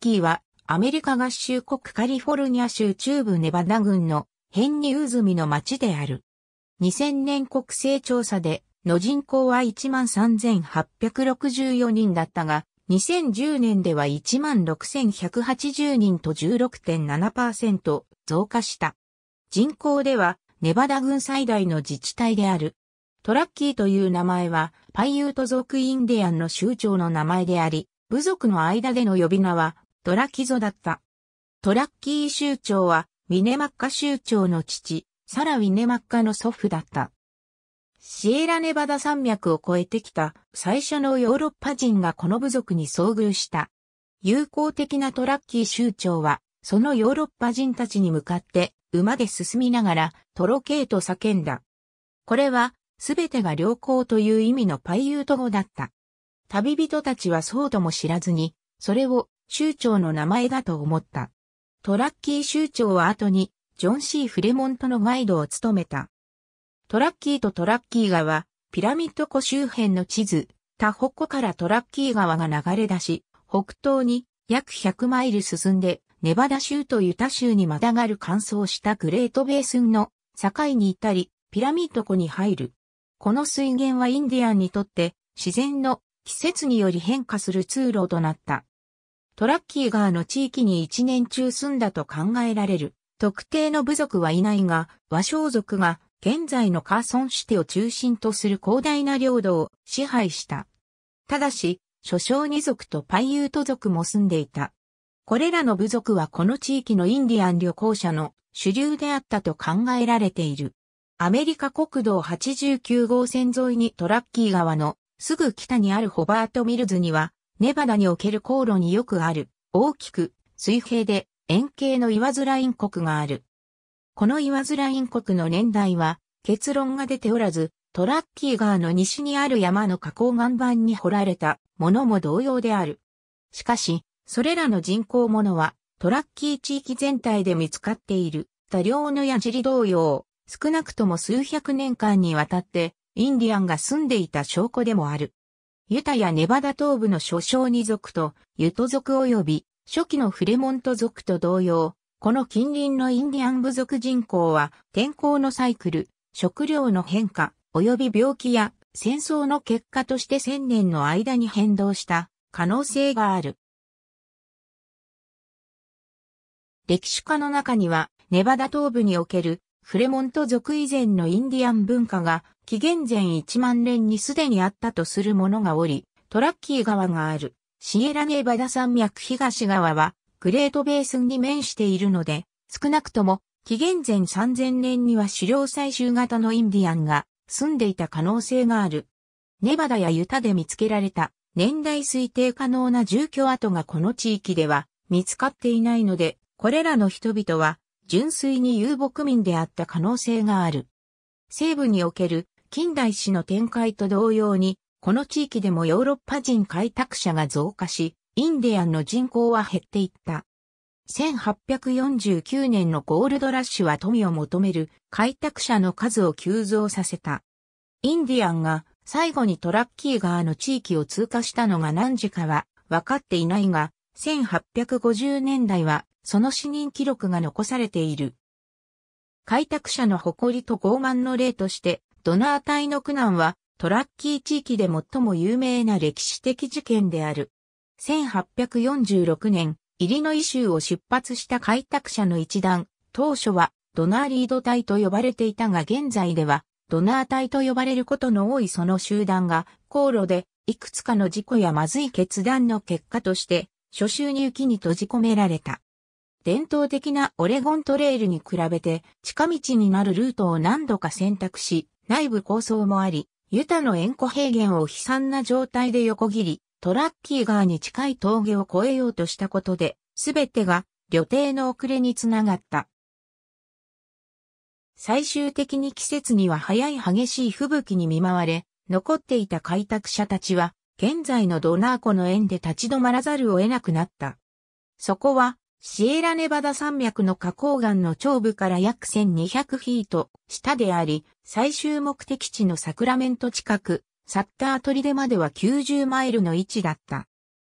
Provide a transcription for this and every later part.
ッキーは、アメリカ合衆国カリフォルニア州中部ネバダ郡のヘンニウズミの町である。2000年国勢調査で、の人口は13,864人だったが、2010年では16,180人と16.7%増加した。人口では、ネバダ郡最大の自治体である。トラッキーという名前は、パイユート族インディアンの州長の名前であり、部族の間での呼び名は、トラキゾだった。トラッキー州長は、ウィネマッカ州長の父、サラ・ウィネマッカの祖父だった。シエラネバダ山脈を越えてきた最初のヨーロッパ人がこの部族に遭遇した。友好的なトラッキー州長は、そのヨーロッパ人たちに向かって馬で進みながらトロケーと叫んだ。これは、すべてが良好という意味のパイユート語だった。旅人たちはそうとも知らずに、それを州長の名前だと思った。トラッキー州長は後に、ジョン・シー・フレモントのガイドを務めた。トラッキーとトラッキー川、ピラミッド湖周辺の地図、他北湖からトラッキー川が流れ出し、北東に約100マイル進んで、ネバダ州とユタ州にまたがる乾燥したグレートベースンの境に至り、ピラミッド湖に入る。この水源はインディアンにとって自然の季節により変化する通路となった。トラッキーガーの地域に一年中住んだと考えられる。特定の部族はいないが、和装族が現在のカーソンシテを中心とする広大な領土を支配した。ただし、諸将二族とパイユート族も住んでいた。これらの部族はこの地域のインディアン旅行者の主流であったと考えられている。アメリカ国道89号線沿いにトラッキー川のすぐ北にあるホバートミルズにはネバダにおける航路によくある、大きく、水平で、円形の岩ズライン国がある。この岩ズライン国の年代は、結論が出ておらず、トラッキー川の西にある山の河口岩盤に掘られたものも同様である。しかし、それらの人工ものは、トラッキー地域全体で見つかっている多量の矢尻同様、少なくとも数百年間にわたって、インディアンが住んでいた証拠でもある。ユタやネバダ東部の諸小二族と、ユト族及び、初期のフレモント族と同様、この近隣のインディアン部族人口は、天候のサイクル、食料の変化、及び病気や戦争の結果として千年の間に変動した可能性がある。歴史家の中には、ネバダ東部におけるフレモント族以前のインディアン文化が紀元前1万年にすでにあったとするものがおり、トラッキー川があるシエラネーバダ山脈東側はグレートベースンに面しているので、少なくとも紀元前3000年には狩猟採集型のインディアンが住んでいた可能性がある。ネバダやユタで見つけられた年代推定可能な住居跡がこの地域では見つかっていないので、これらの人々は純粋に遊牧民であった可能性がある。西部における近代史の展開と同様に、この地域でもヨーロッパ人開拓者が増加し、インディアンの人口は減っていった。1849年のゴールドラッシュは富を求める開拓者の数を急増させた。インディアンが最後にトラッキー側の地域を通過したのが何時かは分かっていないが、1850年代はその死人記録が残されている。開拓者の誇りと傲慢の例として、ドナー隊の苦難はトラッキー地域で最も有名な歴史的事件である。1846年、イリノイ州を出発した開拓者の一団、当初はドナーリード隊と呼ばれていたが現在ではドナー隊と呼ばれることの多いその集団が航路でいくつかの事故やまずい決断の結果として初秋に雪に閉じ込められた。伝統的なオレゴントレイルに比べて近道になるルートを何度か選択し、内部構想もあり、ユタの塩湖平原を悲惨な状態で横切り、トラッキー川に近い峠を越えようとしたことで、すべてが旅程の遅れにつながった。最終的に季節には早い激しい吹雪に見舞われ、残っていた開拓者たちは、現在のドナー湖の縁で立ち止まらざるを得なくなった。そこは、シエラネバダ山脈の花崗岩の頂部から約1200フィート下であり、最終目的地のサクラメント近く、サッター砦までは90マイルの位置だった。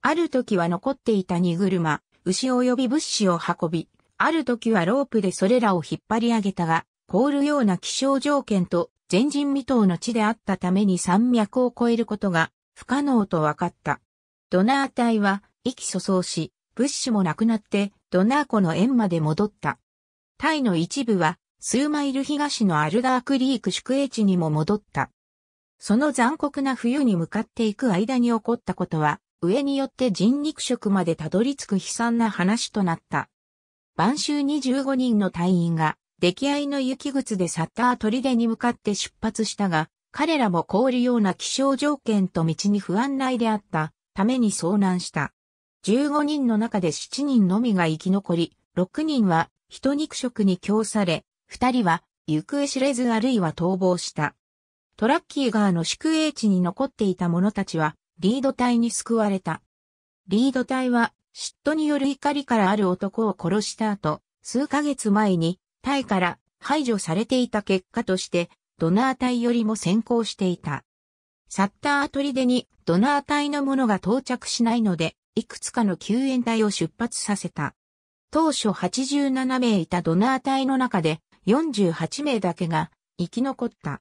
ある時は残っていた荷車、牛及び物資を運び、ある時はロープでそれらを引っ張り上げたが、凍るような気象条件と前人未踏の地であったために山脈を越えることが不可能と分かった。ドナー隊は意気粗相し、物資もなくなってドナー湖の縁まで戻った。タイの一部は数マイル東のアルダークリーク宿営地にも戻った。その残酷な冬に向かっていく間に起こったことは、上によって人肉食までたどり着く悲惨な話となった。晩秋2 5人の隊員が、出来合いの雪靴でサッター砦に向かって出発したが、彼らも凍るような気象条件と道に不安内であったために遭難した。15人の中で7人のみが生き残り、6人は人肉食に供され、2人は行方知れずあるいは逃亡した。トラッキー側の宿営地に残っていた者たちは、リード隊に救われた。リード隊は、嫉妬による怒りからある男を殺した後、数ヶ月前に、隊から排除されていた結果として、ドナー隊よりも先行していた。サッター砦にドナー隊の者が到着しないので、いくつかの救援隊を出発させた。当初87名いたドナー隊の中で48名だけが生き残った。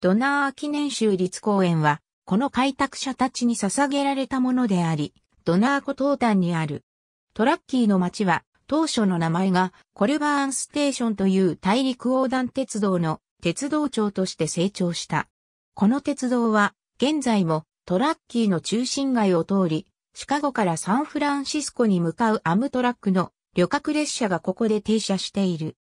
ドナー記念州立公園は、この開拓者たちに捧げられたものであり、ドナー湖東端にある。トラッキーの町は、当初の名前がコルバーンステーションという大陸横断鉄道の鉄道庁として成長した。この鉄道は現在もトラッキーの中心街を通りシカゴからサンフランシスコに向かうアムトラックの旅客列車がここで停車している。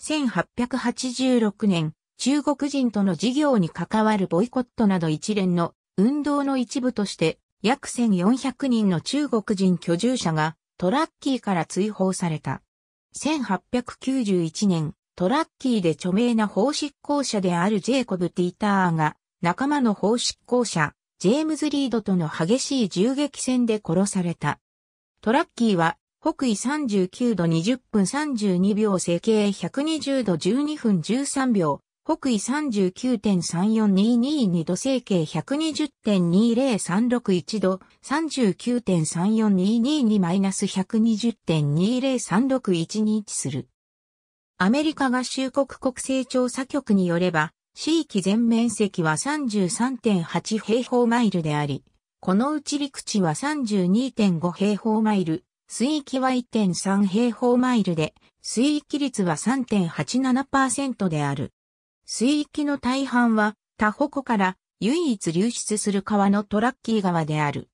1886年、中国人との事業に関わるボイコットなど一連の運動の一部として約1400人の中国人居住者がトラッキーから追放された。1891年、トラッキーで著名な法執行者であるジェイコブ・ティーターが仲間の法執行者ジェームズ・リードとの激しい銃撃戦で殺された。トラッキーは、北緯39度20分32秒整形120度12分13秒、北緯39.34222度整形120.20361度39.34222マイナス120.20361に位置する。アメリカ合衆国国勢調査局によれば、地域全面積は33.8平方マイルであり、このうち陸地は32.5平方マイル、水域は1.3平方マイルで、水域率は3.87%である。水域の大半は、他保から唯一流出する川のトラッキー川である。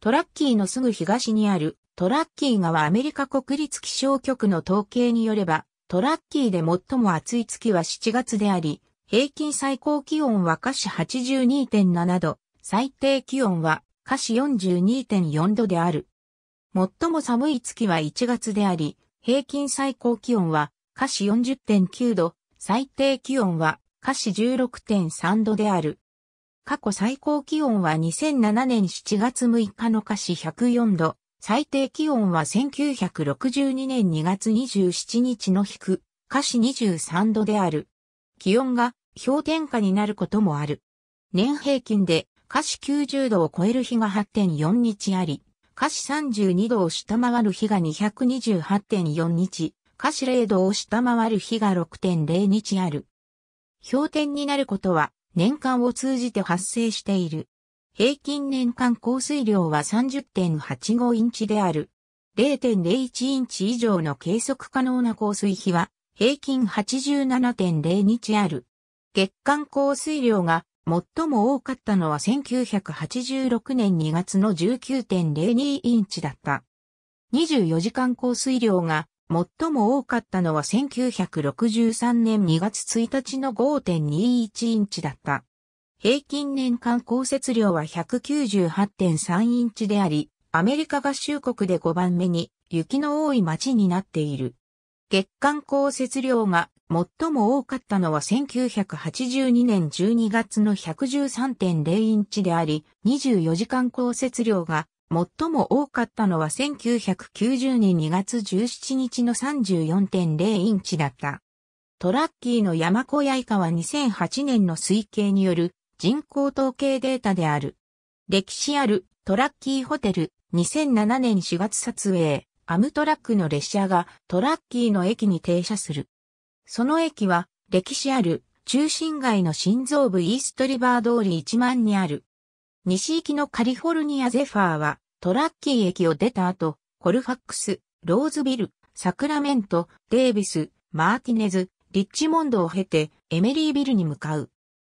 トラッキーのすぐ東にあるトラッキー川アメリカ国立気象局の統計によれば、トラッキーで最も暑い月は7月であり、平均最高気温は華氏82.7度、最低気温は華氏42.4度である。最も寒い月は1月であり、平均最高気温は華氏40.9度、最低気温は華氏16.3度である。過去最高気温は2007年7月6日の華氏104度、最低気温は1962年2月27日の低、下市23度である。気温が氷点下になることもある。年平均で下市90度を超える日が8.4日あり、下氏32度を下回る日が228.4日、下市0度を下回る日が6.0日ある。氷点になることは年間を通じて発生している。平均年間降水量は30.85インチである。0.01インチ以上の計測可能な降水比は平均87.0日ある。月間降水量が最も多かったのは1986年2月の19.02インチだった。24時間降水量が最も多かったのは1963年2月1日の5.21インチだった。平均年間降雪量は198.3インチであり、アメリカ合衆国で5番目に雪の多い町になっている。月間降雪量が最も多かったのは1982年12月の113.0インチであり、24時間降雪量が最も多かったのは1990年2月17日の34.0インチだった。トラッキーの山小屋以下は2008年の推計による人口統計データである。歴史あるトラッキーホテル2007年4月撮影、アムトラックの列車がトラッキーの駅に停車する。その駅は歴史ある中心街の心臓部イーストリバー通り1万にある。西行きのカリフォルニアゼファーはトラッキー駅を出た後、コルファックス、ローズビル、サクラメント、デービス、マーティネズ、リッチモンドを経てエメリービルに向かう。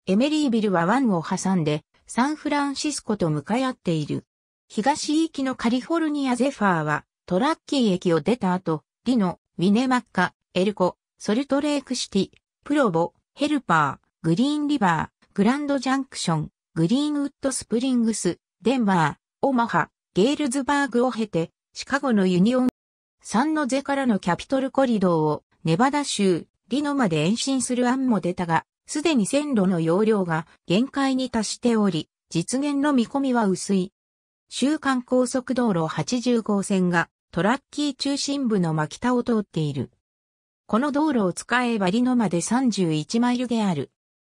エメリービルは湾を挟んでサンフランシスコと向かい合っている。東行きのカリフォルニアゼファーはトラッキー駅を出た後、リノ、ウィネマッカ、エルコ、ソルトレークシティ、プロボ、ヘルパー、グリーンリバー、グランドジャンクション、グリーンウッドスプリングス、デンバー、オマハ、ゲールズバーグを経て、シカゴのユニオン、サンノゼからのキャピトルコリドーを、ネバダ州、リノまで延伸する案も出たが、すでに線路の容量が限界に達しており、実現の見込みは薄い。週間高速道路80号線がトラッキー中心部の真北を通っている。この道路を使えばリノまで31マイルである。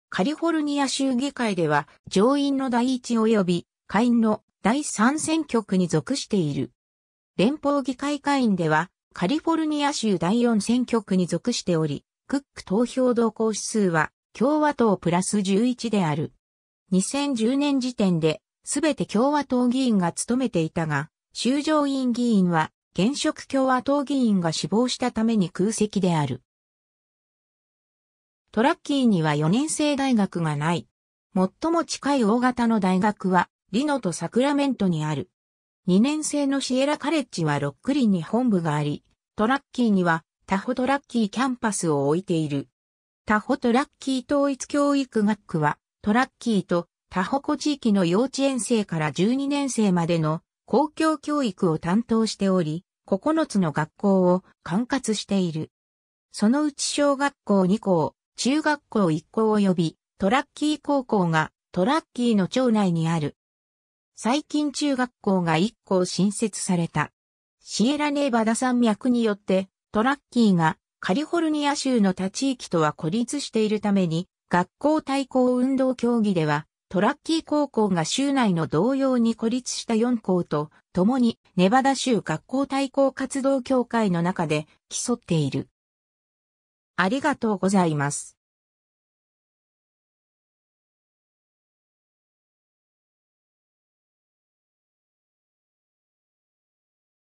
カリフォルニア州議会では上院の第一及び下院の第三選挙区に属している。連邦議会下院ではカリフォルニア州第四選挙区に属しており、クック投票動向指数は共和党プラス11である。2010年時点で、すべて共和党議員が務めていたが、州上院議員は、現職共和党議員が死亡したために空席である。トラッキーには4年生大学がない。最も近い大型の大学は、リノとサクラメントにある。2年生のシエラカレッジはロックリンに本部があり、トラッキーには、タホトラッキーキャンパスを置いている。タホトラッキー統一教育学区は、トラッキーとタホコ地域の幼稚園生から12年生までの公共教育を担当しており、9つの学校を管轄している。そのうち小学校2校、中学校1校及び、トラッキー高校がトラッキーの町内にある。最近中学校が1校新設された。シエラネーバダ山脈によってトラッキーがカリフォルニア州の他地域とは孤立しているために、学校対抗運動競技では、トラッキー高校が州内の同様に孤立した4校と、共にネバダ州学校対抗活動協会の中で競っている。ありがとうございます。